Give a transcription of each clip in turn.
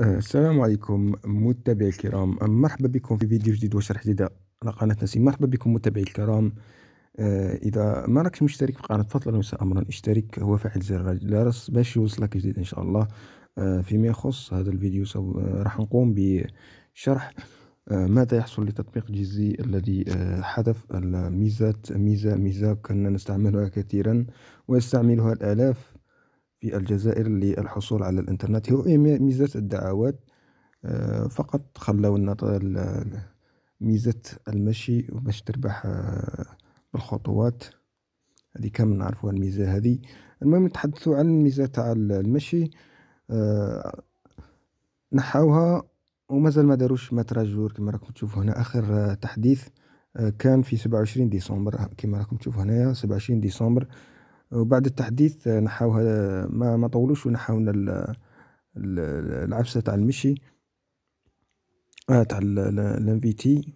آه، السلام عليكم متابعي الكرام آه، مرحبا بكم في فيديو جديد وشرح جديد على قناة نسيم مرحبا بكم متابعي الكرام آه، إذا ما راكش مشترك في قناة فضلا وسا أمرا اشترك هو فعل زر الجرس باش يوصلك جديد إن شاء الله فيما يخص هذا الفيديو راح نقوم بشرح ماذا يحصل لتطبيق جيزي الذي حذف الميزات ميزة ميزة كنا نستعملها كثيرا ويستعملها الآلاف في الجزائر للحصول على الإنترنت هو ميزة الدعوات آه، فقط خلونا ميزة المشي باش تربح آه، بالخطوات هذه كامل نعرفوا الميزة هذه المهم نتحدثوا عن الميزة تاع المشي آه، نحاوها ومازال ما داروش متراجور كما راكم تشوفوا هنا آخر تحديث كان في 27 ديسمبر كما راكم تشوفوا هنايا 27 ديسمبر وبعد التحديث آه، نحاوها ما ما طولوش ونحاونا العفسه تاع المشي آه، تاع الام في تي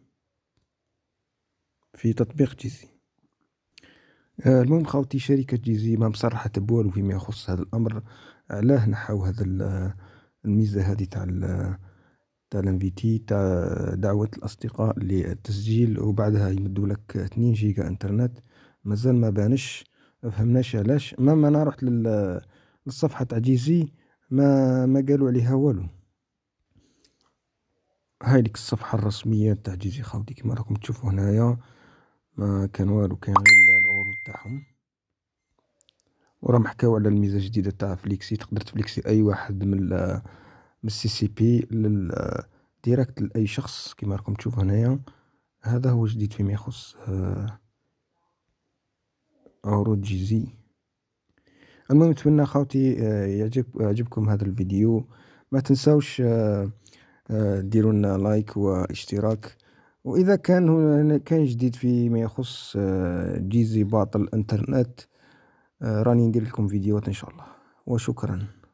في تطبيق جيزي آه، المهم خاوتي شركة جيزي ما مصرحت بوالو فيما يخص هذا الأمر علاه نحاو هذا الميزة هذه تاع تاع الانفيتي تاع دعوة الأصدقاء للتسجيل وبعدها يمدولك 2 جيجا انترنت مازال ما بانش ما فهمناش علاش ما انا رحت للصفحه تاع جيزي ما ما قالوا عليها والو هاي ديك الصفحه الرسميه تاع جيزي خاوتي كيما راكم تشوفوا هنايا ما كان والو كان غير العروض تاعهم وراهم حكاو على الميزه الجديده تاع فليكسي تقدر تفليكسي اي واحد من من السي سي بي لل ديريكت لاي شخص كيما راكم تشوفوا هنايا هذا هو جديد فيما يخص آه عروض زي المهم نتمنى خاوتي آه، يعجب يعجبكم هذا الفيديو ما تنساوش آه، آه، ديروا لنا لايك واشتراك واذا كان كان جديد فيما يخص جيزي باطل الانترنت راني ندير لكم فيديوهات ان شاء الله وشكرا